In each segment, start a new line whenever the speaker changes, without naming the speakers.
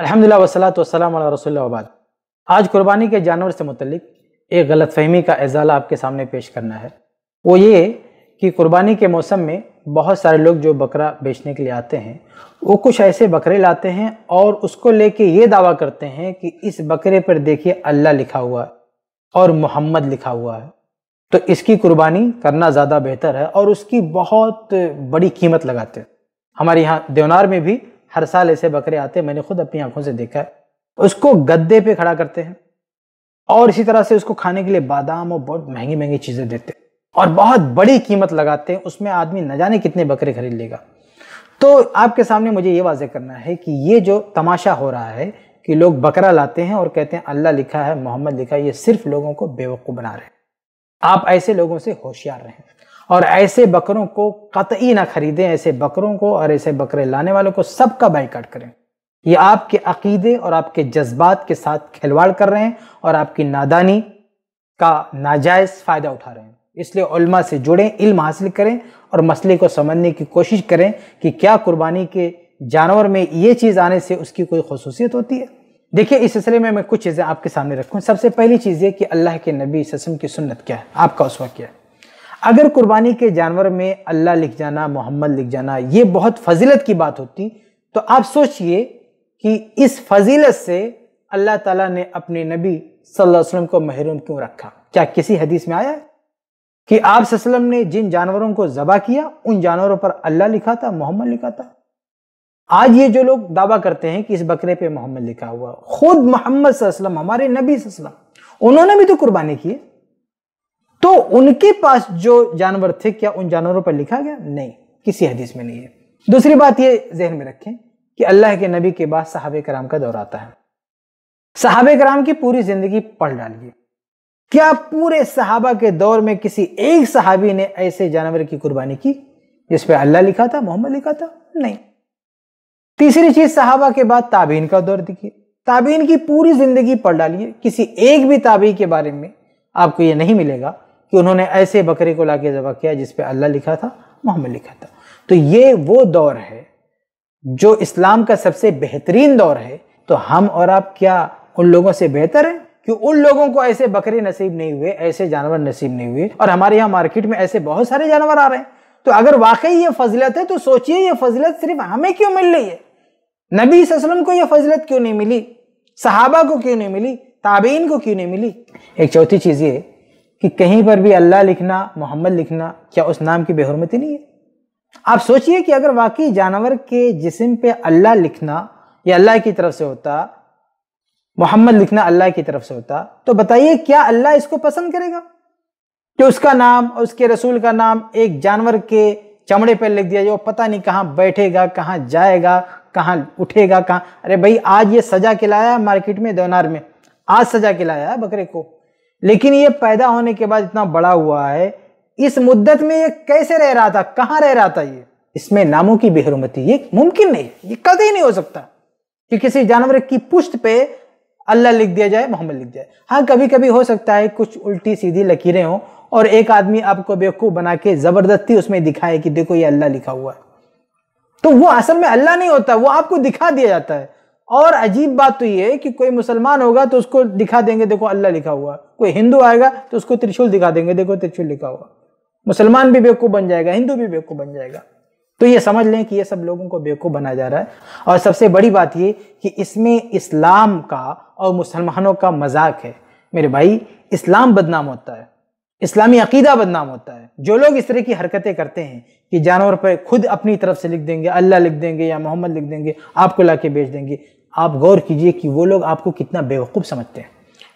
अलहमदिल्ला वसलात वसलम रसोल्लाबाद आज कुर्बानी के जानवर से मुतलिक एक गलत फहमी का एजाला आपके सामने पेश करना है वो ये कि कुर्बानी के मौसम में बहुत सारे लोग जो बकरा बेचने के लिए आते हैं वो कुछ ऐसे बकरे लाते हैं और उसको लेके ये दावा करते हैं कि इस बकरे पर देखिए अल्लाह लिखा हुआ है और मोहम्मद लिखा हुआ है तो इसकी कुर्बानी करना ज़्यादा बेहतर है और उसकी बहुत बड़ी कीमत लगाते हैं हमारे यहाँ देवनार में भी हर साल ऐसे बकरे आते हैं मैंने खुद अपनी आंखों से देखा है उसको गद्दे पे खड़ा करते हैं और इसी तरह से उसको खाने के लिए बादाम और बहुत महंगी महंगी चीज़ें देते हैं और बहुत बड़ी कीमत लगाते हैं उसमें आदमी न जाने कितने बकरे खरीद लेगा तो आपके सामने मुझे ये वाजे करना है कि ये जो तमाशा हो रहा है कि लोग बकरा लाते हैं और कहते हैं अल्लाह लिखा है मोहम्मद लिखा है ये सिर्फ लोगों को बेवकूफ़ बना रहे हैं आप ऐसे लोगों से होशियार रहें और ऐसे बकरों को कतई ना खरीदें ऐसे बकरों को और ऐसे बकरे लाने वालों को सबका बाइकाट करें ये आपके अकीदे और आपके जज्बात के साथ खिलवाड़ कर रहे हैं और आपकी नादानी का नाजायज़ फ़ायदा उठा रहे हैं इसलिए उल्मा से जुड़ें इल्म हासिल करें और मसले को समझने की कोशिश करें कि क्या कुर्बानी के जानवर में ये चीज़ आने से उसकी कोई खसूसियत होती है देखिए इस सिलसिले में मैं कुछ चीज़ें आपके सामने रखूँ सबसे पहली चीज़ ये कि अल्लाह के नबी ससम की सुन्नत क्या है आपका उसवा क्या है अगर कुर्बानी के जानवर में अल्लाह लिख जाना मोहम्मद लिख जाना ये बहुत फजीलत की बात होती तो आप सोचिए कि इस फजीलत से अल्लाह ताला ने अपने नबी सल्लल्लाहु अलैहि वसल्लम को महरूम क्यों रखा क्या किसी हदीस में आया है कि आप सल्लम ने जिन जानवरों को जबा किया उन जानवरों पर अल्लाह लिखा था मोहम्मद लिखा था आज ये जो लोग दावा करते हैं कि इस बकरे पे मोहम्मद लिखा हुआ खुद मोहम्मद हमारे नबी उन्होंने भी तो कुर्बानी की है तो उनके पास जो जानवर थे क्या उन जानवरों पर लिखा गया नहीं किसी हदीस में नहीं है दूसरी बात ये जहन में रखें कि अल्लाह के नबी के बाद साहब कराम का दौर आता है साहब कराम की पूरी जिंदगी पढ़ डालिए क्या पूरे सहाबा के दौर में किसी एक सहाबी ने ऐसे जानवर की कुर्बानी की जिस पे अल्लाह लिखा था मोहम्मद लिखा था नहीं तीसरी चीज सहाबा के बाद ताबीन का दौर दिखिए ताबीन की पूरी जिंदगी पढ़ डालिए किसी एक भी ताबी के बारे में आपको यह नहीं मिलेगा कि उन्होंने ऐसे बकरे को लाके ज़बा किया जिस पे अल्लाह लिखा था मोहम्मद लिखा था तो ये वो दौर है जो इस्लाम का सबसे बेहतरीन दौर है तो हम और आप क्या उन लोगों से बेहतर हैं कि उन लोगों को ऐसे बकरे नसीब नहीं हुए ऐसे जानवर नसीब नहीं हुए और हमारे यहाँ मार्केट में ऐसे बहुत सारे जानवर आ रहे हैं तो अगर वाकई ये फजलत है तो सोचिए ये फजलत सिर्फ हमें क्यों मिल रही है नबी वसल्लम को ये फजलत क्यों नहीं मिली सहाबा को क्यों नहीं मिली ताबेन को क्यों नहीं मिली एक चौथी चीज़ ये कि कहीं पर भी अल्लाह लिखना मोहम्मद लिखना क्या उस नाम की बेहरमती नहीं है आप सोचिए कि अगर वाकई जानवर के जिसम पे अल्लाह लिखना या अल्लाह की तरफ से होता मोहम्मद लिखना अल्लाह की तरफ से होता तो बताइए क्या अल्लाह इसको पसंद करेगा कि उसका नाम और उसके रसूल का नाम एक जानवर के चमड़े पर लिख दिया जाए पता नहीं कहाँ बैठेगा कहाँ जाएगा कहाँ उठेगा कहाँ अरे भाई आज ये सजा के लाया मार्केट में दोनार में आज सजा के लाया बकरे को लेकिन ये पैदा होने के बाद इतना बड़ा हुआ है इस मुद्दत में ये कैसे रह रहा था कहाँ रह रहा था ये इसमें नामों की बेहरमती ये मुमकिन नहीं ये कभी नहीं हो सकता कि किसी जानवर की पुष्ट पे अल्लाह लिख दिया जाए मोहम्मद लिख जाए हाँ कभी कभी हो सकता है कुछ उल्टी सीधी लकीरें हों और एक आदमी आपको बेवकूफ़ बना के ज़बरदस्ती उसमें दिखाए कि देखो ये अल्लाह लिखा हुआ है तो वो असल में अल्लाह नहीं होता वो आपको दिखा दिया जाता है और अजीब बात तो ये है कि कोई मुसलमान होगा तो उसको दिखा देंगे देखो अल्लाह लिखा हुआ कोई हिंदू आएगा तो उसको त्रिशूल दिखा देंगे देखो त्रिशूल लिखा हुआ मुसलमान भी बेवकूफ़ बन जाएगा हिंदू भी बेवकूफ़ बन जाएगा तो ये समझ लें कि ये सब लोगों को बेवकूफ़ बनाया जा रहा है और सबसे बड़ी बात ये कि इसमें इस्लाम का और मुसलमानों का मजाक है मेरे भाई इस्लाम बदनाम होता है इस्लामी अकीदा बदनाम होता है जो लोग इस तरह की हरकतें करते हैं कि जानवर पर खुद अपनी तरफ से लिख देंगे अल्लाह लिख देंगे या मोहम्मद लिख देंगे आपको ला के बेच देंगे आप गौर कीजिए कि वो लोग आपको कितना बेवकूफ़ समझते हैं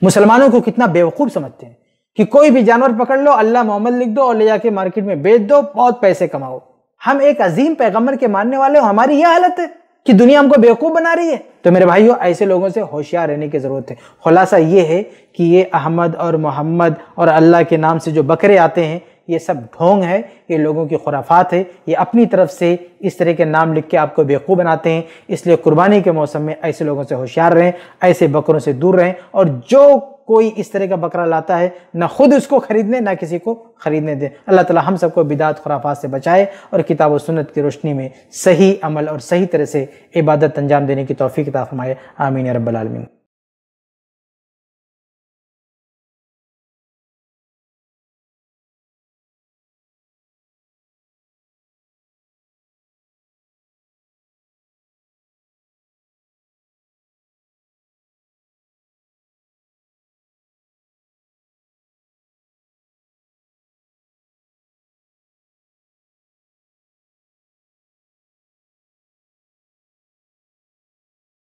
मुसलमानों को कितना बेवकूफ़ समझते हैं कि कोई भी जानवर पकड़ लो अल्लाह मोहम्मद लिख दो और ले जाके मार्केट में बेच दो बहुत पैसे कमाओ हम एक अजीम पैगम्बर के मानने वाले हो हमारी यह हालत है कि दुनिया हमको बेवकूफ़ बना रही है तो मेरे भाइयों ऐसे लोगों से होशियार रहने की ज़रूरत है खुलासा ये है कि ये अहमद और मोहम्मद और अल्लाह के नाम से जो बकरे आते हैं ये सब ढोंग है ये लोगों की खुराफात है ये अपनी तरफ से इस तरह के नाम लिख के आपको बेवकूफ़ बनाते हैं इसलिए कुर्बानी के मौसम में ऐसे लोगों से होशियार रहें ऐसे बकरों से दूर रहें और जो कोई इस तरह का बकरा लाता है ना खुद उसको खरीदने ना किसी को खरीदने दे अल्लाह ताला हम सबको बिदात खुराफात से बचाए और किताब सुन्नत की रोशनी में सही अमल और सही तरह से इबादत अंजाम देने की तोफ़ी किताब फरमाए आमीन रब्बालमीन